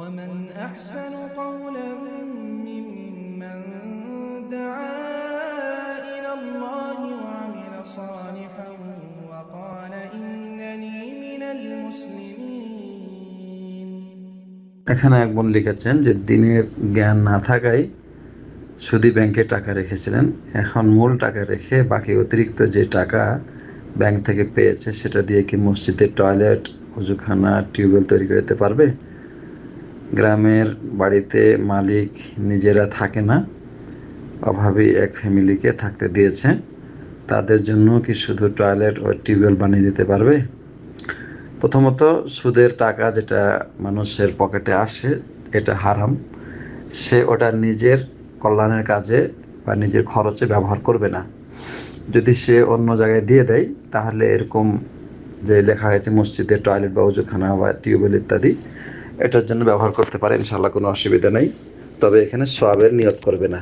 ومن أحسن قولا ممن دعا إلى الله وعمل صالحا وقال إنني من المسلمين এখানে এক বোন লিখেছেন যে দিনের জ্ঞান না থাকায় শুধু ব্যাংকে টাকা রেখেছিলেন এখন মূল টাকা রেখে বাকি অতিরিক্ত যে টাকা ব্যাংক থেকে পেয়েছে সেটা দিয়ে কি মসজিদের টয়লেট উজুখানা টিউবওয়েল তৈরি করতে পারবে গ্রামের বাড়িতে মালিক নিজেরা থাকে না অভাবী এক ফ্যামিলিকে থাকতে দিয়েছে তাদের জন্য কি শুধু টয়লেট ও টিউবওয়েল বানিয়ে দিতে পারবে প্রথমত সুদের টাকা যেটা মানুষের পকেটে আসে এটা হারাম সে ওটা নিজের কল্যাণের কাজে বা নিজের খরচে ব্যবহার করবে না যদি সে অন্য জায়গায় দিয়ে দেয় তাহলে এরকম যে লেখা হয়েছে মসজিদে টয়লেট বা উজুখানা বা টিউবওয়েল ইত্যাদি এটার জন্য ব্যবহার করতে পারে ইনশাল্লাহ কোনো অসুবিধা নেই তবে এখানে সবের নিয়ত করবে না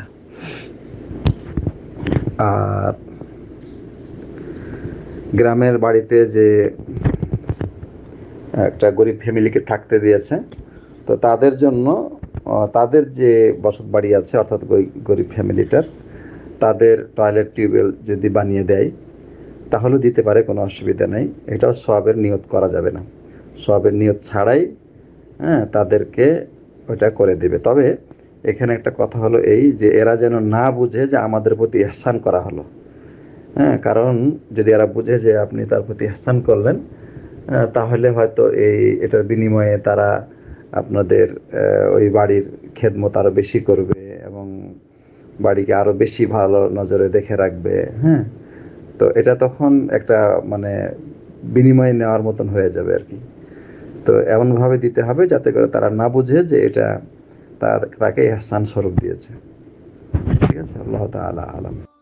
আর গ্রামের বাড়িতে যে একটা গরিব ফ্যামিলিকে থাকতে দিয়েছে তো তাদের জন্য তাদের যে বসত বাড়ি আছে অর্থাৎ গরিব ফ্যামিলিটার তাদের টয়লেট টিউবওয়েল যদি বানিয়ে দেয় তাহলে দিতে পারে কোনো অসুবিধা নেই এটাও সবের নিয়ত করা যাবে না সবের নিয়ত ছাড়াই হ্যাঁ তাদেরকে ওইটা করে দিবে তবে এখানে একটা কথা হলো এই যে এরা যেন না বুঝে যে আমাদের প্রতি এহসান করা হলো হ্যাঁ কারণ যদি এরা বুঝে যে আপনি তার প্রতি এহসান করলেন তাহলে হয়তো এই এটার বিনিময়ে তারা আপনাদের ওই বাড়ির খেদমত আরও বেশি করবে এবং বাড়িকে আরও বেশি ভালো নজরে দেখে রাখবে হ্যাঁ তো এটা তখন একটা মানে বিনিময় নেওয়ার মতন হয়ে যাবে আর কি তো এমনভাবে দিতে হবে যাতে করে তারা না বুঝে যে এটা তার তাকে স্থান স্বরূপ দিয়েছে ঠিক আছে আল্লাহ তালা আলম